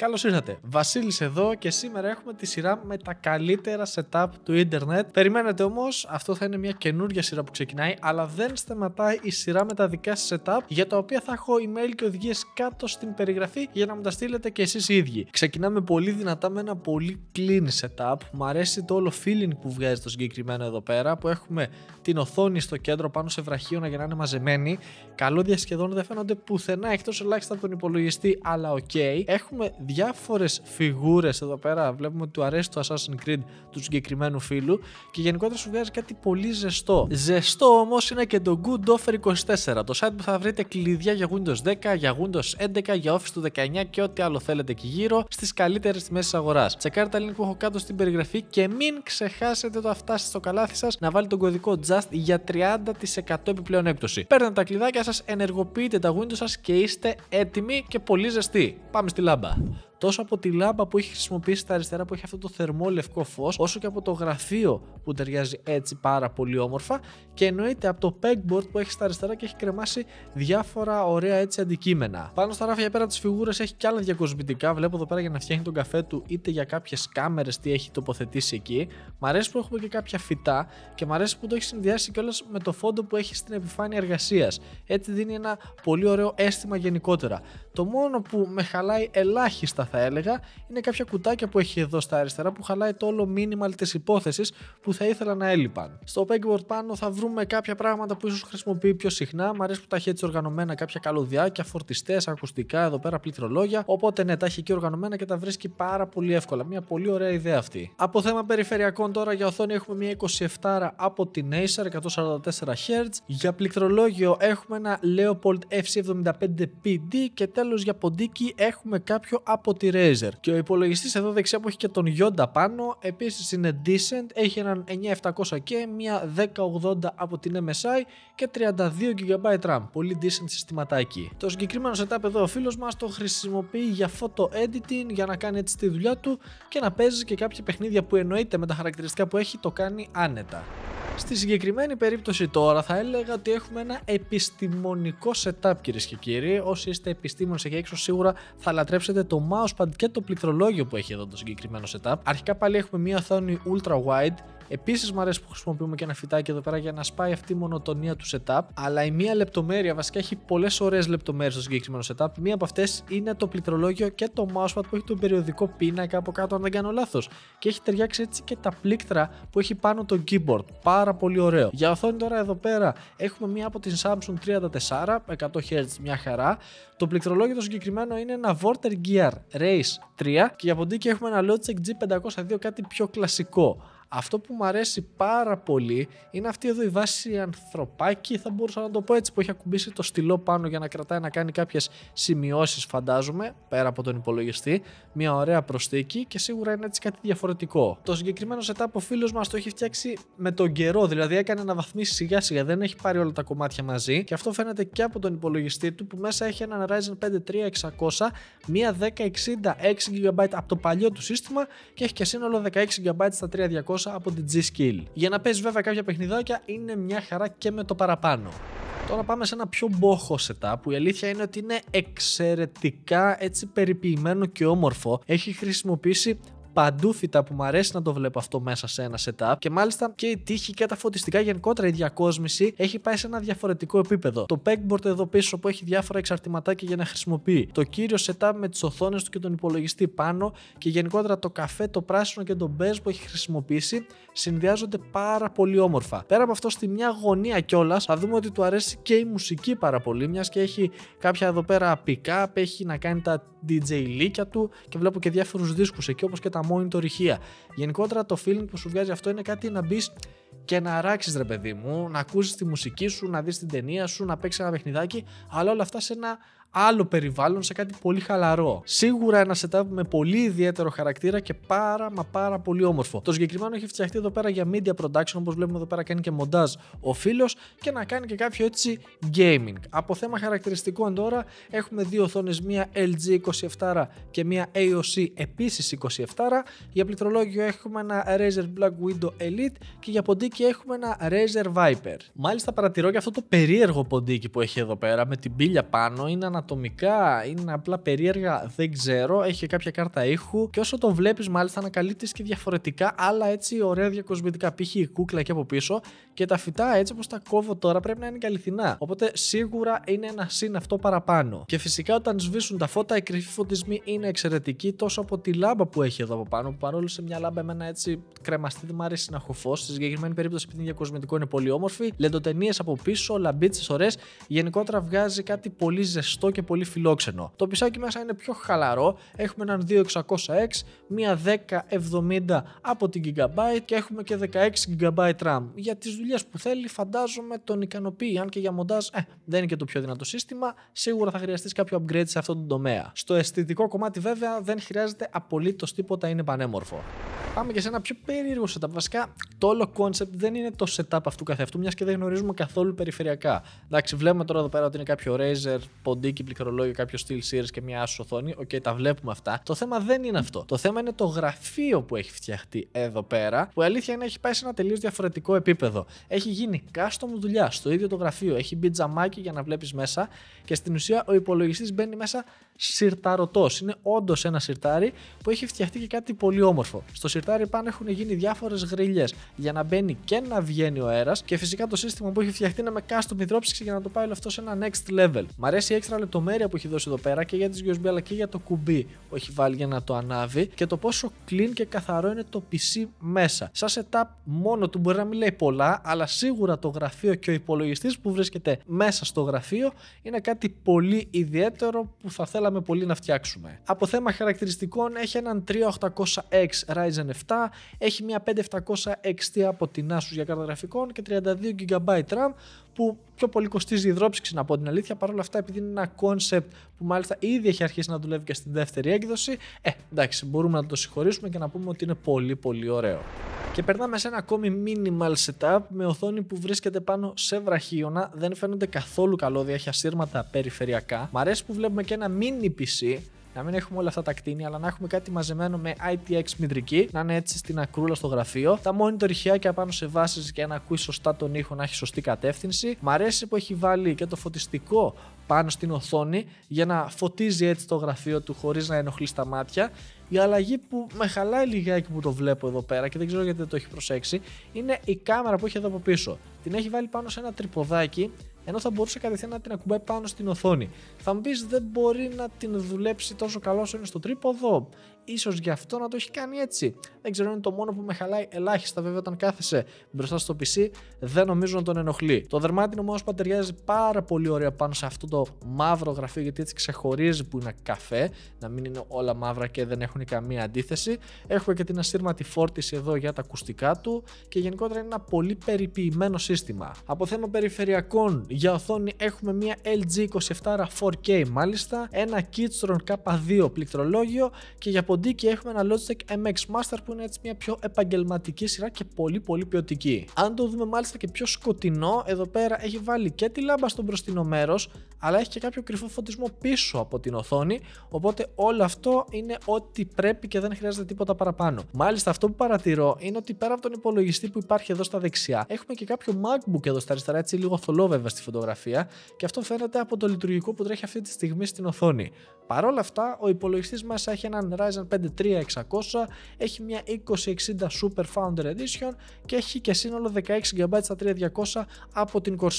Καλώς ήρθατε. Βασίλης εδώ και σήμερα έχουμε τη σειρά με τα καλύτερα setup του ίντερνετ. Περιμένετε όμως, αυτό θα είναι μια καινούργια σειρά που ξεκινάει, αλλά δεν σταματάει η σειρά με τα δικά σας setup, για τα οποία θα έχω email και οδηγίες κάτω στην περιγραφή για να μου τα στείλετε και εσείς οι ίδιοι. Ξεκινάμε πολύ δυνατά με ένα πολύ clean setup. Μ' αρέσει το όλο feeling που βγάζει το συγκεκριμένο εδώ πέρα, που έχουμε την οθόνη στο κέντρο πάνω σε βραχείο για να είναι μαζεμένη. Καλώδια σχεδόν δεν φαίνονται πουθενά εκτός ελάχιστα από τον υπολογιστή, αλλά οκ. Έχουμε διάφορες φιγούρες εδώ πέρα. Βλέπουμε ότι του αρέσει το Assassin's Creed του συγκεκριμένου φίλου και γενικότερα σου βγάζει κάτι πολύ ζεστό. Ζεστό όμως είναι και το Good Offer 24, το site που θα βρείτε κλειδιά για Windows 10, για Windows 11, για Office του 19 και ό,τι άλλο θέλετε εκεί γύρω στις καλύτερες τιμές της αγοράς. Τσεκάρτε τα link που έχω κάτω στην περιγραφή και μην ξεχάσετε το φτάσετε στο καλάθι σας να βάλει τον κωδικό Just για 30% επιπλέον έκπτωση. Παίρνετε τα κλειδάκια σας, ενεργοποιείτε τα Windows σας και είστε έτοιμοι και πολύ ζεστοί. Πάμε στη λάμπα τόσο από τη λάμπα που έχει χρησιμοποιήσει στα αριστερά που έχει αυτό το θερμό λευκό φως, όσο και από το γραφείο που ταιριάζει έτσι πάρα πολύ όμορφα και εννοείται από το pegboard που έχει στα αριστερά και έχει κρεμάσει διάφορα ωραία έτσι αντικείμενα. Πάνω στα ράφια πέρα από τι έχει και άλλα διακοσμητικά. Βλέπω εδώ πέρα για να φτιάχνει τον καφέ του είτε για κάποιες κάμερες τι έχει τοποθετήσει εκεί. Μ' αρέσει που έχουμε και κάποια φυτά και μ' αρέσει που το έχει συνδυάσει κιόλας με το φόντο που έχει στην επιφάνεια εργασίας. Έτσι δίνει ένα πολύ ωραίο αίσθημα γενικότερα. Το μόνο που με χαλάει ελάχιστα θα έλεγα, είναι κάποια κουτάκια που έχει εδώ στα αριστερά που χαλάει το όλο μήνυμα της υπόθεσης που θα ήθελα να έλειπαν. Στο pegboard πάνω θα βρούμε κάποια πράγματα που ίσως χρησιμοποιεί πιο συχνά. Μ' αρέσει που τα έχει έτσι οργανωμένα κάποια καλωδιάκια, φορτιστές, ακουστικά, εδώ πέρα πληκτρολόγια. Οπότε ναι, τα έχει και οργανωμένα και τα βρίσκει πάρα πολύ εύκολα. Μια πολύ ωραία ιδέα αυτή. Από θέμα περιφερειακών τώρα για οθόνη έχουμε μια 27 από την Acer 144Hz. Για πληκτρολόγιο έχουμε ένα Leopold FC75PD και τέλος για ποντίκι έχουμε κάποιο από και ο υπολογιστής εδώ δεξιά που έχει και τον Yoda πάνω, επίσης είναι decent, έχει έναν 9700K, μια 1080 από την MSI και 32 GB RAM. Πολύ decent συστηματάκι. Το συγκεκριμένο setup εδώ ο φίλος μας το χρησιμοποιεί για photo editing, για να κάνει έτσι τη δουλειά του και να παίζει και κάποια παιχνίδια που εννοείται με τα χαρακτηριστικά που έχει το κάνει άνετα. Στη συγκεκριμένη περίπτωση τώρα θα έλεγα ότι έχουμε ένα επιστημονικό setup κυρίες και κύριοι. Όσοι είστε επιστήμονες εκεί έξω σίγουρα θα λατρέψετε το mousepad και το πληκτρολόγιο που έχει εδώ το συγκεκριμένο setup. Αρχικά πάλι έχουμε μια οθόνη ultra wide Επίσης, μου αρέσει που χρησιμοποιούμε και ένα φυτάκι εδώ πέρα για να σπάει αυτή η μονοτονία του setup. Αλλά η μία λεπτομέρεια βασικά έχει πολλές ωραίες λεπτομέρειες στο συγκεκριμένο setup. Μία από αυτές είναι το πληκτρολόγιο και το mousepad που έχει τον περιοδικό πίνακα από κάτω, αν δεν κάνω λάθος. Και έχει ταιριάξει έτσι και τα πλήκτρα που έχει πάνω το keyboard. Πάρα πολύ ωραίο. Για οθόνη τώρα εδώ πέρα έχουμε μία από την Samsung 34, 100 Hz, μια χαρά. Το πληκτρολόγιο το συγκεκριμένο είναι ένα Vorter Gear Race 3 και για ποντίκι έχουμε ένα Logitech G502, κάτι πιο κλασικό. Αυτό που μου αρέσει πάρα πολύ είναι αυτή εδώ η βάση ανθρωπάκι, θα μπορούσα να το πω έτσι, που έχει ακουμπήσει το στυλό πάνω για να κρατάει να κάνει κάποιες σημειώσεις φαντάζομαι, πέρα από τον υπολογιστή, μια ωραία προσθήκη και σίγουρα είναι έτσι κάτι διαφορετικό. Το συγκεκριμένο setup ο φίλος μας το έχει φτιάξει με τον καιρό, δηλαδή έκανε να βαθμίσει σιγά σιγά, δεν έχει πάρει όλα τα κομμάτια μαζί και αυτό φαίνεται και από τον υπολογιστή του που μέσα έχει έναν Ryzen 5 3600, μια 1060 6GB από το παλιό του σύστημα και έχει και σύνολο 16GB στα 3200 από την G-Skill. Για να παίζει βέβαια κάποια παιχνιδάκια είναι μια χαρά και με το παραπάνω. Τώρα πάμε σε ένα πιο μπόχο setup που η αλήθεια είναι ότι είναι εξαιρετικά έτσι περιποιημένο και όμορφο. Έχει χρησιμοποιήσει παντούφιτα που μου αρέσει να το βλέπω αυτό μέσα σε ένα setup. Και μάλιστα και η τύχη και τα φωτιστικά γενικότερα η διακόσμηση έχει πάει σε ένα διαφορετικό επίπεδο. Το pegboard εδώ πίσω που έχει διάφορα εξαρτηματάκια για να χρησιμοποιεί. Το κύριο setup με τις οθόνες του και τον υπολογιστή πάνω και γενικότερα το καφέ, το πράσινο και το μπέζ που έχει χρησιμοποιήσει συνδυάζονται πάρα πολύ όμορφα. Πέρα από αυτό, στη μια γωνία κιόλας θα δούμε ότι του αρέσει και η μουσική πάρα πολύ, μιας και έχει κάποια εδώ πέρα έχει να κάνει τα DJ λύκια του και βλέπω και διάφορους δίσκους εκεί όπως και τα το ρυχία. Γενικότερα το feeling που σου βγάζει αυτό είναι κάτι να μπεις και να αράξεις ρε παιδί μου, να ακούσεις τη μουσική σου, να δεις την ταινία σου, να παίξεις ένα παιχνιδάκι, αλλά όλα αυτά σε ένα άλλο περιβάλλον σε κάτι πολύ χαλαρό. Σίγουρα ένα setup με πολύ ιδιαίτερο χαρακτήρα και πάρα μα πάρα πολύ όμορφο. Το συγκεκριμένο έχει φτιαχτεί εδώ πέρα για media production, όπως βλέπουμε εδώ πέρα κάνει και μοντάζ ο φίλος και να κάνει και κάποιο έτσι gaming. Από θέμα χαρακτηριστικών τώρα έχουμε δύο οθόνες, μία LG 27 και μία AOC επίσης 27. Για πληκτρολόγιο έχουμε ένα Razer Black Window Elite και για ποντίκι έχουμε ένα Razer Viper. Μάλιστα παρατηρώ και αυτό το περίεργο ποντίκι που έχει εδώ πέρα με την πύλια πάνω είναι ένα είναι απλά περίεργα, δεν ξέρω. Έχει κάποια κάρτα ήχου και όσο το βλέπεις, μάλιστα ανακαλύπτεις και διαφορετικά, αλλά έτσι ωραία διακοσμητικά. Π.χ. η κούκλα και από πίσω και τα φυτά έτσι όπως τα κόβω τώρα πρέπει να είναι καλυθινά. Οπότε σίγουρα είναι ένα συν αυτό παραπάνω. Και φυσικά όταν σβήσουν τα φώτα, οι κρυφοί φωτισμοί είναι εξαιρετικοί τόσο από τη λάμπα που έχει εδώ από πάνω, που παρόλο σε μια λάμπα εμένα έτσι κρεμαστή δεν μου αρέσει να έχω φως. Στη συγκεκριμένη περίπτωση επειδή είναι διακοσμητικό είναι πολύ όμορφη. Λεντοτενίες από πίσω, λαμπίτσες ωραίες. Γενικότερα βγάζει κάτι πολύ ζεστό και πολύ φιλόξενο. Το πισάκι μέσα είναι πιο χαλαρό, έχουμε έναν 2600X, μία 1070 από την Gigabyte και έχουμε και 16 GB RAM. Για τις δουλειές που θέλει φαντάζομαι τον ικανοποιεί, αν και για μοντάζ ε, δεν είναι και το πιο δυνατό σύστημα, σίγουρα θα χρειαστείς κάποιο upgrade σε αυτόν τον τομέα. Στο αισθητικό κομμάτι βέβαια δεν χρειάζεται απολύτως τίποτα, είναι πανέμορφο. Πάμε και σε ένα πιο περίεργο setup. Βασικά, το όλο concept δεν είναι το setup αυτού καθεαυτού, μιας και δεν γνωρίζουμε καθόλου περιφερειακά. Εντάξει, βλέπουμε τώρα εδώ πέρα ότι είναι κάποιο Razer, ποντίκι πληκτρολόγιο, κάποιο στυλ series και μια άσο οθόνη. Οκ, okay, τα βλέπουμε αυτά. Το θέμα δεν είναι αυτό. Το θέμα είναι το γραφείο που έχει φτιαχτεί εδώ πέρα, που η αλήθεια είναι έχει πάει σε ένα τελείως διαφορετικό επίπεδο. Έχει γίνει custom δουλειά στο ίδιο το γραφείο. Έχει μπει τζαμάκι για να βλέπεις μέσα και στην ουσία ο υπολογιστής μπαίνει μέσα σιρταρωτός. Είναι όντως ένα σιρτάρι που έχει φτιαχτεί και κάτι πολύ όμορφο. Στο σιρτάρι πάνω έχουν γίνει διάφορες γριλιές για να μπαίνει και να βγαίνει ο αέρας και φυσικά το σύστημα που έχει φτιαχτεί είναι με κάστο υδρόψυξη για να το πάει όλο αυτό σε ένα next level. Μ' αρέσει η έξτρα λεπτομέρεια που έχει δώσει εδώ πέρα και για τις USB αλλά και για το κουμπί που έχει βάλει για να το ανάβει και το πόσο clean και καθαρό είναι το PC μέσα. Σαν setup μόνο του μπορεί να μην λέει πολλά, αλλά σίγουρα το γραφείο και ο υπολογιστής που βρίσκεται μέσα στο γραφείο είναι κάτι πολύ ιδιαίτερο που θα θέλαμε θέλαμε πολύ να φτιάξουμε. Από θέμα χαρακτηριστικών έχει έναν 3800X Ryzen 7, έχει μια 5700 XT από την Asus για κάρτα και 32 GB RAM που πιο πολύ κοστίζει η υδρόψυξη να πω την αλήθεια. Παρ' όλα αυτά, επειδή είναι ένα κόνσεπτ που μάλιστα ήδη έχει αρχίσει να δουλεύει και στην δεύτερη έκδοση, ε, εντάξει, μπορούμε να το συγχωρήσουμε και να πούμε ότι είναι πολύ, πολύ ωραίο. Και περνάμε σε ένα ακόμη minimal setup με οθόνη που βρίσκεται πάνω σε βραχίωνα, δεν φαίνονται καθόλου καλώδια, έχει ασύρματα περιφερειακά. Μ' αρέσει που βλέπουμε και ένα mini PC να μην έχουμε όλα αυτά τα κτίνια, αλλά να έχουμε κάτι μαζεμένο με ITX μητρική, να είναι έτσι στην ακρούλα στο γραφείο. Τα monitor ηχιάκια πάνω σε βάσεις για να ακούεις σωστά τον ήχο, να έχει σωστή κατεύθυνση. Μ' αρέσει που έχει βάλει και το φωτιστικό πάνω στην οθόνη για να φωτίζει έτσι το γραφείο του χωρίς να ενοχλείς στα μάτια. Η αλλαγή που με χαλάει λιγάκι που το βλέπω εδώ πέρα και δεν ξέρω γιατί δεν το έχει προσέξει είναι η κάμερα που έχει εδώ από πίσω. Την έχει βάλει πάνω σε ένα τριποδάκι ενώ θα μπορούσε κατευθείαν να την ακουμπάει πάνω στην οθόνη. Θα μου πεις δεν μπορεί να την δουλέψει τόσο καλό όσο είναι στο τρίποδο ίσως γι' αυτό να το έχει κάνει έτσι. Δεν ξέρω, είναι το μόνο που με χαλάει ελάχιστα βέβαια όταν κάθεσαι μπροστά στο PC, δεν νομίζω να τον ενοχλεί. Το δερμάτινο μου πατεριάζει πάρα πολύ ωραία πάνω σε αυτό το μαύρο γραφείο, γιατί έτσι ξεχωρίζει που είναι καφέ, να μην είναι όλα μαύρα και δεν έχουν καμία αντίθεση. Έχουμε και την ασύρματη φόρτιση εδώ για τα ακουστικά του και γενικότερα είναι ένα πολύ περιποιημένο σύστημα. Από θέμα περιφερειακών για οθόνη έχουμε μια LG 27 4K μάλιστα, ένα Kitron K2 πληκτρολόγιο και για ποντίκι έχουμε ένα Logitech MX Master που είναι έτσι μια πιο επαγγελματική σειρά και πολύ πολύ ποιοτική. Αν το δούμε μάλιστα και πιο σκοτεινό, εδώ πέρα έχει βάλει και τη λάμπα στο μπροστινό μέρος, αλλά έχει και κάποιο κρυφό φωτισμό πίσω από την οθόνη. Οπότε όλο αυτό είναι ό,τι πρέπει και δεν χρειάζεται τίποτα παραπάνω. Μάλιστα, αυτό που παρατηρώ είναι ότι πέρα από τον υπολογιστή που υπάρχει εδώ στα δεξιά, έχουμε και κάποιο MacBook εδώ στα αριστερά, έτσι λίγο θολό βέβαια στη φωτογραφία, και αυτό φαίνεται από το λειτουργικό που τρέχει αυτή τη στιγμή στην οθόνη. Παρ' αυτά, ο υπολογιστής μας έχει έναν Ryzen Ryzen 5 3600 έχει μια 2060 Super Founder Edition και έχει και σύνολο 16 GB στα 3200 από την Corsair.